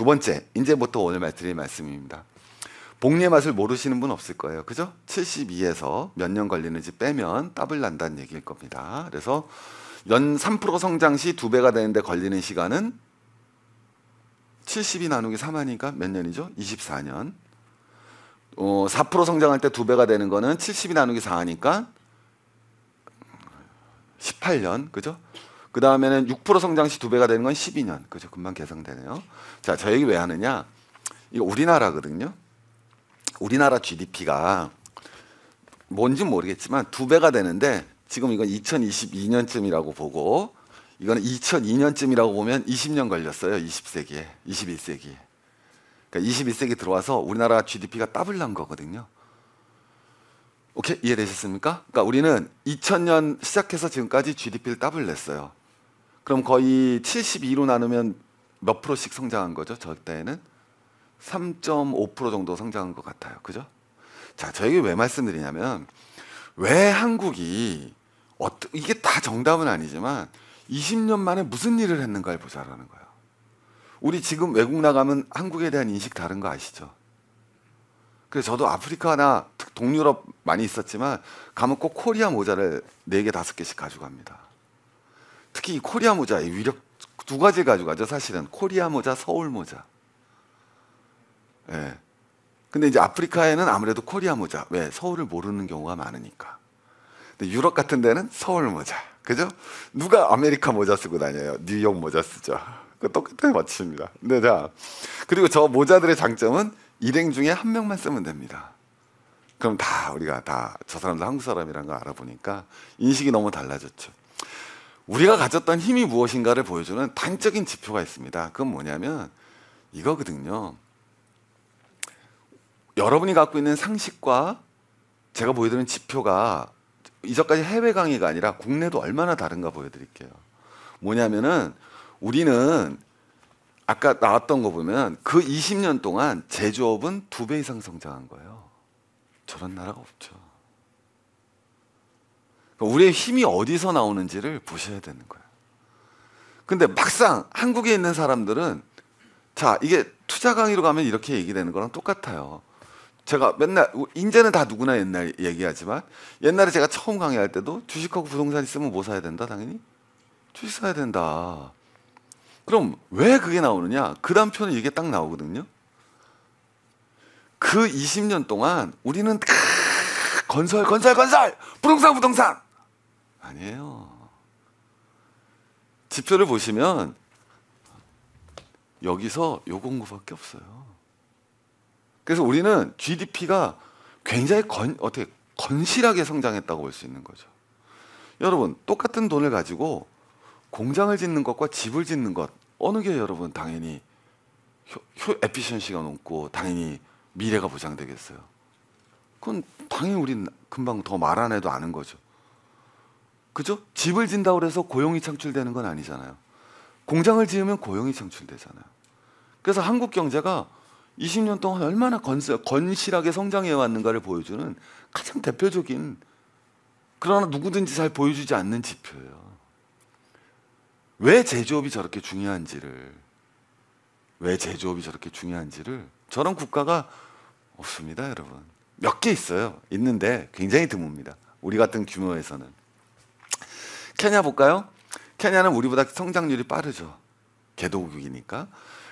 두 번째, 이제부터 오늘 말드릴 씀 말씀입니다. 복리의 맛을 모르시는 분 없을 거예요. 그죠? 72에서 몇 년 걸리는지 빼면 따블 난다는 얘기일 겁니다. 그래서 연 3% 성장 시 두 배가 되는데 걸리는 시간은 72 나누기 3하니까 몇 년이죠? 24년. 어, 4% 성장할 때 두 배가 되는 거는 72 나누기 4하니까 18년. 그죠? 그 다음에는 6% 성장 시 두 배가 되는 건 12년. 그죠? 금방 개선되네요 자, 저 얘기 왜 하느냐? 이거 우리나라거든요. 우리나라 GDP가 뭔지 모르겠지만 두 배가 되는데 지금 이건 2022년쯤이라고 보고 이거는 2002년쯤이라고 보면 20년 걸렸어요. 20세기에 21세기에. 그러니까 21세기 들어와서 우리나라 GDP가 더블 난 거거든요. 오케이 이해되셨습니까? 그러니까 우리는 2000년 시작해서 지금까지 GDP를 더블 냈어요. 그럼 거의 72로 나누면 몇 프로씩 성장한 거죠? 저 때는 3.5% 정도 성장한 것 같아요. 그죠? 자, 저에게 왜 말씀드리냐면 왜 한국이 어떠, 이게 다 정답은 아니지만 20년 만에 무슨 일을 했는가를 보자라는 거예요. 우리 지금 외국 나가면 한국에 대한 인식 다른 거 아시죠? 그래서 저도 아프리카나 동유럽 많이 있었지만 가면 꼭 코리아 모자를 4개, 5개씩 가지고 갑니다. 특히 코리아 모자의 위력 두 가지 를 가지고 가죠. 사실은 코리아 모자, 서울 모자. 예. 근데 이제 아프리카에는 아무래도 코리아 모자. 왜? 서울을 모르는 경우가 많으니까. 근데 유럽 같은 데는 서울 모자. 그죠? 누가 아메리카 모자 쓰고 다녀요? 뉴욕 모자 쓰죠. 똑같은 마칩니다. 근데 자, 그리고 저 모자들의 장점은 일행 중에 한 명만 쓰면 됩니다. 그럼 다 우리가 다 저 사람도 한국 사람이라는 걸 알아보니까 인식이 너무 달라졌죠. 우리가 가졌던 힘이 무엇인가를 보여주는 단적인 지표가 있습니다. 그건 뭐냐면 이거거든요. 여러분이 갖고 있는 상식과 제가 보여드리는 지표가 이전까지 해외 강의가 아니라 국내도 얼마나 다른가 보여드릴게요. 뭐냐면은 우리는 아까 나왔던 거 보면 그 20년 동안 제조업은 두 배 이상 성장한 거예요. 저런 나라가 없죠. 그러니까 우리의 힘이 어디서 나오는지를 보셔야 되는 거예요. 근데 막상 한국에 있는 사람들은 자, 이게 투자 강의로 가면 이렇게 얘기되는 거랑 똑같아요. 제가 맨날 인제는 다 누구나 옛날 얘기하지만 옛날에 제가 처음 강의할 때도 주식하고 부동산 있으면 뭐 사야 된다 당연히 주식 사야 된다. 그럼 왜 그게 나오느냐? 그 다음 편에 이게 딱 나오거든요. 그 20년 동안 우리는 건설 건설 건설 부동산 부동산 아니에요. 지표를 보시면 여기서 요 공구밖에 없어요. 그래서 우리는 GDP가 굉장히 건, 어떻게 건실하게 성장했다고 볼 수 있는 거죠. 여러분 똑같은 돈을 가지고 공장을 짓는 것과 집을 짓는 것 어느 게 여러분 당연히 효, 효 에피션시가 높고 당연히 미래가 보장되겠어요. 그건 당연히 우리는 금방 더 말 안 해도 아는 거죠. 그죠? 집을 진다그래서 고용이 창출되는 건 아니잖아요. 공장을 지으면 고용이 창출되잖아요. 그래서 한국 경제가 20년 동안 얼마나 건설, 건실하게 성장해 왔는가를 보여주는 가장 대표적인 그러나 누구든지 잘 보여주지 않는 지표예요. 왜 제조업이 저렇게 중요한지를 왜 제조업이 저렇게 중요한지를 저런 국가가 없습니다, 여러분. 몇 개 있어요. 있는데 굉장히 드뭅니다. 우리 같은 규모에서는. 케냐 볼까요? 케냐는 우리보다 성장률이 빠르죠. 개도국이니까.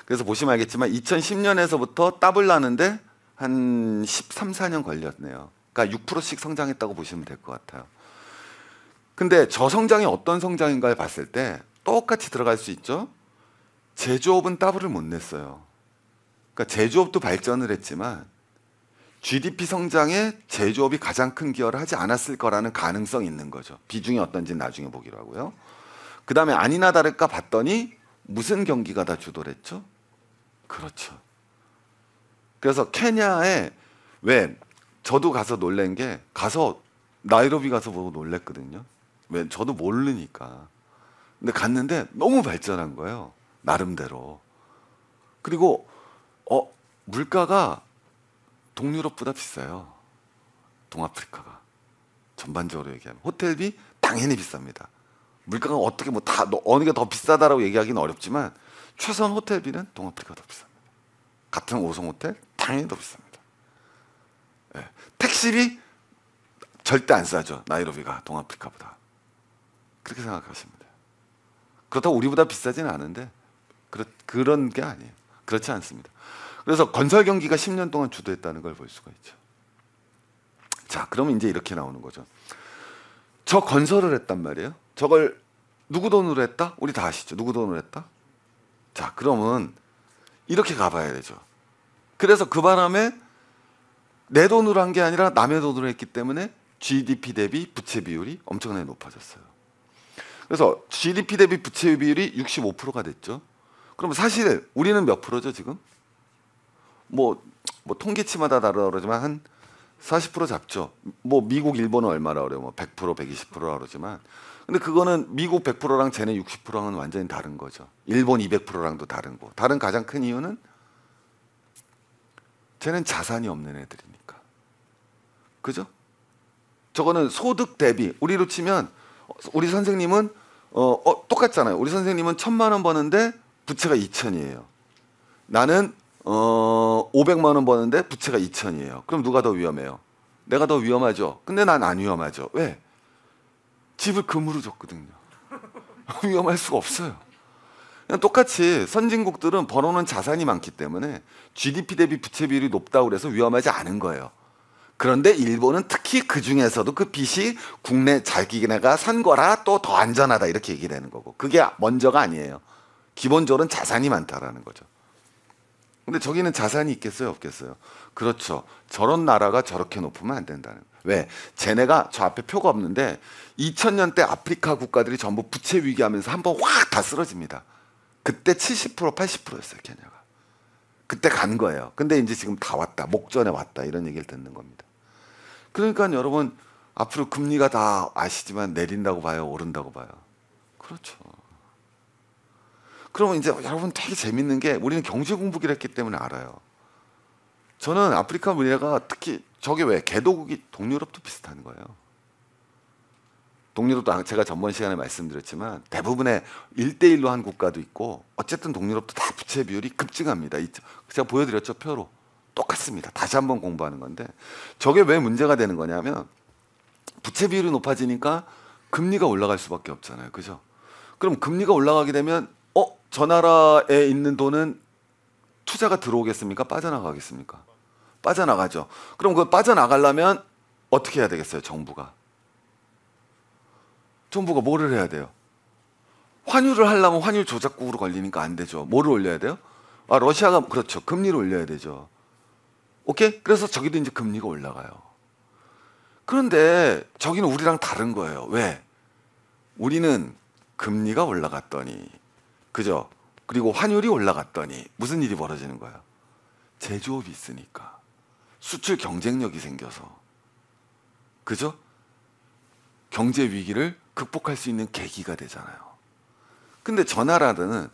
그래서 보시면 알겠지만 2010년에서부터 따블 나는데 한 13, 1 4년 걸렸네요. 그러니까 6%씩 성장했다고 보시면 될 것 같아요. 근데 저 성장이 어떤 성장인가를 봤을 때 똑같이 들어갈 수 있죠. 제조업은 따블을 못 냈어요. 그러니까 제조업도 발전을 했지만 GDP 성장에 제조업이 가장 큰 기여를 하지 않았을 거라는 가능성이 있는 거죠. 비중이 어떤지 나중에 보기로 하고요. 그 다음에 아니나 다를까 봤더니 무슨 경기가 다 주도를 했죠? 그렇죠. 그래서 케냐에 왜 저도 가서 놀란 게 가서 나이로비 가서 보고 놀랬거든요. 왜 저도 모르니까. 근데 갔는데 너무 발전한 거예요. 나름대로. 그리고 어 물가가 동유럽보다 비싸요. 동아프리카가. 전반적으로 얘기하면. 호텔비 당연히 비쌉니다. 물가가 어떻게 뭐다 어느 게 더 비싸다라고 얘기하기는 어렵지만 최소한 호텔비는 동아프리카가 더 비쌉니다. 같은 5성 호텔 당연히 더 비쌉니다. 네. 택시비 절대 안 싸죠. 나이로비가 동아프리카보다. 그렇게 생각하시면 돼 그렇다고 우리보다 비싸지 않은데 그런 게 아니에요. 그렇지 않습니다. 그래서 건설 경기가 10년 동안 주도했다는 걸 볼 수가 있죠. 자, 그러면 이제 이렇게 나오는 거죠. 저 건설을 했단 말이에요. 저걸 누구 돈으로 했다? 우리 다 아시죠? 누구 돈으로 했다? 자, 그러면 이렇게 가봐야 되죠. 그래서 그 바람에 내 돈으로 한 게 아니라 남의 돈으로 했기 때문에 GDP 대비 부채 비율이 엄청나게 높아졌어요. 그래서 GDP 대비 부채 비율이 65%가 됐죠. 그럼 사실 우리는 몇 프로죠 지금? 뭐, 뭐 통계치마다 다르다 그러지만 한 40% 잡죠. 뭐 미국, 일본은 얼마라 그래요. 뭐 100%, 120%라 그러지만 근데 그거는 미국 100%랑 쟤네 60%랑은 완전히 다른 거죠. 일본 200%랑도 다른 거. 다른 가장 큰 이유는 쟤는 자산이 없는 애들이니까. 그죠? 저거는 소득 대비 우리로 치면 우리 선생님은 어, 어 똑같잖아요. 우리 선생님은 천만 원 버는데 부채가 2천이에요. 나는 어, 500만 원 버는데 부채가 2천이에요. 그럼 누가 더 위험해요? 내가 더 위험하죠. 근데 난 안 위험하죠. 왜? 집을 금으로 줬거든요. 위험할 수가 없어요. 똑같이 선진국들은 벌어놓은 자산이 많기 때문에 GDP 대비 부채 비율이 높다고 그래서 위험하지 않은 거예요. 그런데 일본은 특히 그 중에서도 그 빚이 국내 자기네가 산 거라 또 더 안전하다 이렇게 얘기되는 거고 그게 먼저가 아니에요. 기본적으로는 자산이 많다라는 거죠. 근데 저기는 자산이 있겠어요, 없겠어요? 그렇죠. 저런 나라가 저렇게 높으면 안 된다는. 왜? 쟤네가 저 앞에 표가 없는데 2000년대 아프리카 국가들이 전부 부채 위기하면서 한 번 확 다 쓰러집니다. 그때 70% 80%였어요, 케냐가. 그때 간 거예요. 근데 이제 지금 다 왔다. 목전에 왔다. 이런 얘기를 듣는 겁니다. 그러니까 여러분 앞으로 금리가 다 아시지만 내린다고 봐요, 오른다고 봐요. 그렇죠. 그러면 이제 여러분 되게 재밌는 게 우리는 경제 공부기를 했기 때문에 알아요. 저는 아프리카 문화가 특히 저게 왜 개도국이 동유럽도 비슷한 거예요. 동유럽도 아, 제가 전번 시간에 말씀드렸지만 대부분의 일대일로한 국가도 있고 어쨌든 동유럽도 다 부채 비율이 급증합니다. 제가 보여드렸죠 표로 똑같습니다. 다시 한번 공부하는 건데 저게 왜 문제가 되는 거냐면 부채 비율이 높아지니까 금리가 올라갈 수밖에 없잖아요. 그죠? 그럼 금리가 올라가게 되면 어, 저 나라에 있는 돈은 투자가 들어오겠습니까? 빠져나가겠습니까? 빠져나가죠. 그럼 그 빠져나가려면 어떻게 해야 되겠어요, 정부가? 정부가 뭐를 해야 돼요? 환율을 하려면 환율 조작국으로 걸리니까 안 되죠. 뭐를 올려야 돼요? 아, 러시아가 그렇죠. 금리를 올려야 되죠. 오케이? 그래서 저기도 이제 금리가 올라가요. 그런데 저기는 우리랑 다른 거예요. 왜? 우리는 금리가 올라갔더니 그죠? 그리고 환율이 올라갔더니 무슨 일이 벌어지는 거예요? 제조업이 있으니까 수출 경쟁력이 생겨서 그죠? 경제 위기를 극복할 수 있는 계기가 되잖아요. 근데 저 나라는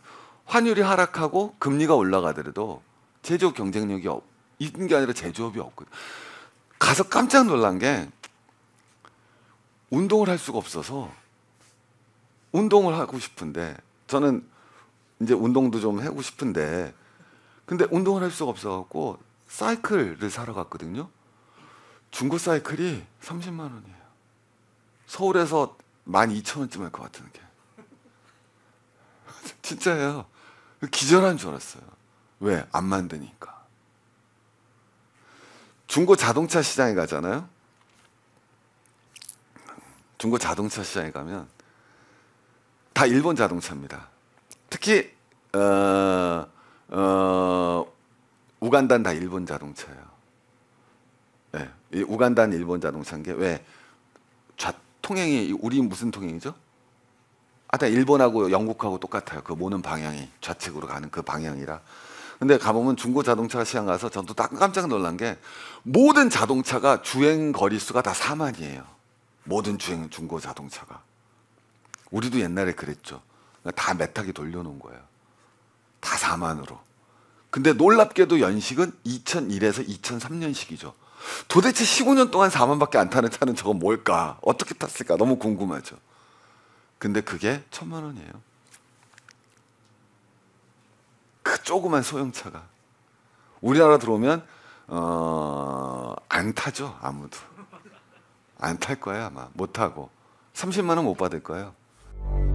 환율이 하락하고 금리가 올라가더라도 제조업 경쟁력이 없, 있는 게 아니라 제조업이 없거든. 가서 깜짝 놀란 게 운동을 할 수가 없어서 운동을 하고 싶은데 저는 이제 운동도 좀 하고 싶은데 근데 운동을 할 수가 없어갖고 사이클을 사러 갔거든요. 중고 사이클이 30만 원이에요. 서울에서 12,000원쯤 할 것 같은 게. 진짜예요. 기절한 줄 알았어요. 왜? 안 만드니까. 중고 자동차 시장에 가잖아요. 중고 자동차 시장에 가면 다 일본 자동차입니다. 특히 어, 어, 우간단 다 일본 자동차예요. 예, 네, 우간단 일본 자동차인 게 왜 좌통행이 우리 무슨 통행이죠? 아다 일본하고 영국하고 똑같아요. 그 모는 방향이 좌측으로 가는 그 방향이라. 근데 가보면 중고 자동차 시장 가서 전도 깜짝 놀란 게 모든 자동차가 주행 거리 수가 다 4만이에요. 모든 주행 중고 자동차가. 우리도 옛날에 그랬죠. 그러니까 다 메타게 돌려놓은 거예요. 다 4만으로. 근데 놀랍게도 연식은 2001에서 2003년식이죠. 도대체 15년 동안 4만밖에 안 타는 차는 저거 뭘까? 어떻게 탔을까? 너무 궁금하죠. 근데 그게 천만 원이에요. 그 조그만 소형차가 우리나라 들어오면 어, 안 타죠 아무도 안 탈 거예요 아마 못 타고 30만 원 못 받을 거예요.